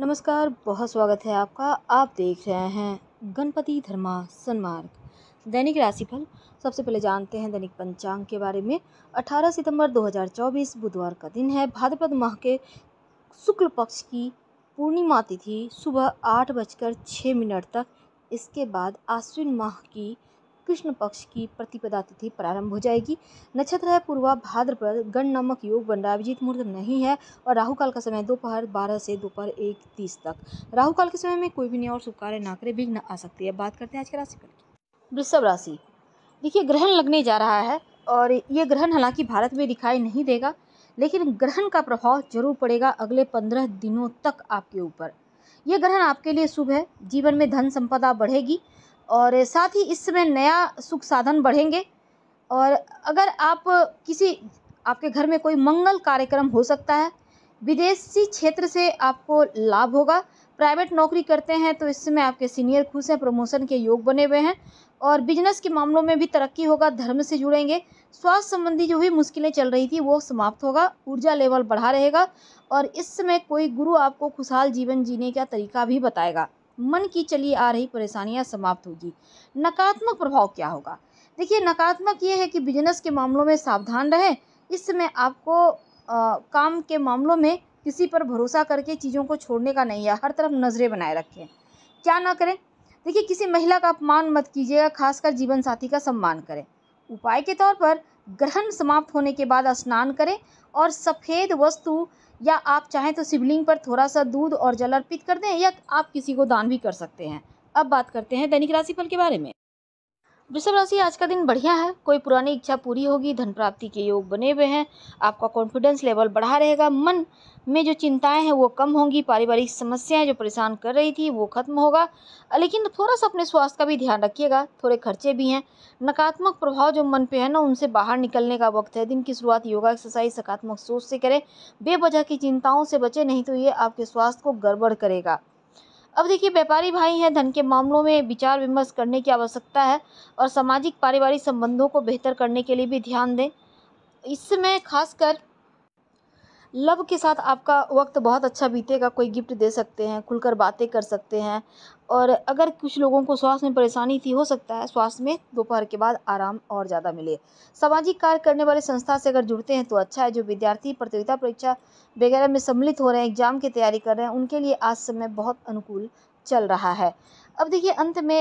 नमस्कार बहुत स्वागत है आपका आप देख रहे हैं गणपति धर्मा सन्मार्ग दैनिक राशिफल सबसे पहले जानते हैं दैनिक पंचांग के बारे में 18 सितंबर 2024 बुधवार का दिन है भाद्रपद माह के शुक्ल पक्ष की पूर्णिमा तिथि सुबह आठ बजकर छः मिनट तक इसके बाद आश्विन माह की कृष्ण पक्ष की प्रतिपदा तिथि प्रारंभ हो जाएगी नक्षत्र है पूर्वा भाद्रपद गण नामक योग बन रहा है अभिजीत मुहूर्त नहीं है और राहु काल का समय दोपहर बारह से दोपहर एक तीस तक राहु काल के समय में कोई भी नहीं और शुभ कार्य ना करे विघ्न आ सकती है बात करते हैं आज के राशि की वृषभ राशि देखिए ग्रहण लगने जा रहा है और ये ग्रहण हालांकि भारत में दिखाई नहीं देगा लेकिन ग्रहण का प्रभाव जरूर पड़ेगा अगले पंद्रह दिनों तक आपके ऊपर ये ग्रहण आपके लिए शुभ है जीवन में धन संपदा बढ़ेगी और साथ ही इस समय नया सुख साधन बढ़ेंगे और अगर आप किसी आपके घर में कोई मंगल कार्यक्रम हो सकता है विदेशी क्षेत्र से आपको लाभ होगा प्राइवेट नौकरी करते हैं तो इसमें आपके सीनियर खुश हैं प्रमोशन के योग बने हुए हैं और बिजनेस के मामलों में भी तरक्की होगा धर्म से जुड़ेंगे स्वास्थ्य संबंधी जो भी मुश्किलें चल रही थी वो समाप्त होगा ऊर्जा लेवल बढ़ा रहेगा और इस समय कोई गुरु आपको खुशहाल जीवन जीने का तरीका भी बताएगा मन की चली आ रही परेशानियां समाप्त होगी नकारात्मक प्रभाव क्या होगा देखिए नकारात्मक ये है कि बिजनेस के मामलों में सावधान रहें इस समय आपको आ, काम के मामलों में किसी पर भरोसा करके चीज़ों को छोड़ने का नहीं है हर तरफ नज़रें बनाए रखें क्या ना करें देखिए किसी महिला का अपमान मत कीजिएगा खासकर जीवन साथी का सम्मान करें उपाय के तौर पर ग्रहण समाप्त होने के बाद स्नान करें और सफ़ेद वस्तु या आप चाहें तो शिवलिंग पर थोड़ा सा दूध और जल अर्पित कर दें या आप किसी को दान भी कर सकते हैं अब बात करते हैं दैनिक राशिफल के बारे में वृषभ राशि आज का दिन बढ़िया है कोई पुरानी इच्छा पूरी होगी धन प्राप्ति के योग बने हुए हैं आपका कॉन्फिडेंस लेवल बढ़ा रहेगा मन में जो चिंताएं हैं वो कम होंगी पारिवारिक समस्याएं जो परेशान कर रही थी वो खत्म होगा लेकिन थोड़ा सा अपने स्वास्थ्य का भी ध्यान रखिएगा थोड़े खर्चे भी हैं नकारात्मक प्रभाव जो मन पे है ना उनसे बाहर निकलने का वक्त है दिन की शुरुआत योगा एक्सरसाइज सकारात्मक सोच से करें बेवजह की चिंताओं से बचे नहीं तो ये आपके स्वास्थ्य को गड़बड़ करेगा अब देखिए व्यापारी भाई हैं धन के मामलों में विचार विमर्श करने की आवश्यकता है और सामाजिक पारिवारिक संबंधों को बेहतर करने के लिए भी ध्यान दें इसमें खासकर लव के साथ आपका वक्त बहुत अच्छा बीतेगा कोई गिफ्ट दे सकते हैं खुलकर बातें कर सकते हैं और अगर कुछ लोगों को स्वास्थ्य में परेशानी थी हो सकता है स्वास्थ्य में दोपहर के बाद आराम और ज़्यादा मिले सामाजिक कार्य करने वाले संस्था से अगर जुड़ते हैं तो अच्छा है जो विद्यार्थी प्रतियोगिता परीक्षा वगैरह में सम्मिलित हो रहे हैं एग्जाम की तैयारी कर रहे हैं उनके लिए आज समय बहुत अनुकूल चल रहा है अब देखिए अंत में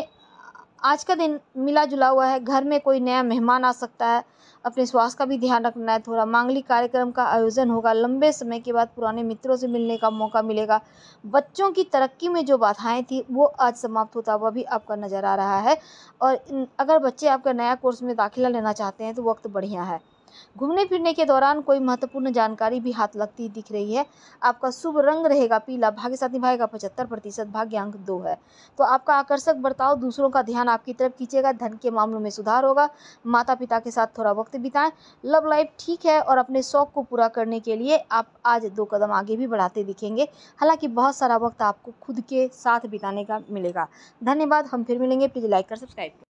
आज का दिन मिला जुला हुआ है घर में कोई नया मेहमान आ सकता है अपने स्वास्थ्य का भी ध्यान रखना है थोड़ा मांगलिक कार्यक्रम का आयोजन होगा लंबे समय के बाद पुराने मित्रों से मिलने का मौका मिलेगा बच्चों की तरक्की में जो बाधाएं थी वो आज समाप्त होता हुआ भी आपका नज़र आ रहा है और अगर बच्चे आपका नया कोर्स में दाखिला लेना चाहते हैं तो वक्त बढ़िया है घूमने फिरने के दौरान कोई महत्वपूर्ण जानकारी भी हाथ लगती दिख रही है आपका शुभ रंग रहेगा पीला भाग्य साथ निभाएगा पचहत्तर प्रतिशत भाग्य अंक दो है तो आपका आकर्षक बर्ताव दूसरों का ध्यान आपकी तरफ खींचेगा धन के मामलों में सुधार होगा माता पिता के साथ थोड़ा वक्त बिताएं लव लाइफ ठीक है और अपने शौक को पूरा करने के लिए आप आज दो कदम आगे भी बढ़ाते दिखेंगे हालांकि बहुत सारा वक्त आपको खुद के साथ बिताने का मिलेगा धन्यवाद हम फिर मिलेंगे प्लीज़ लाइक कर सब्सक्राइब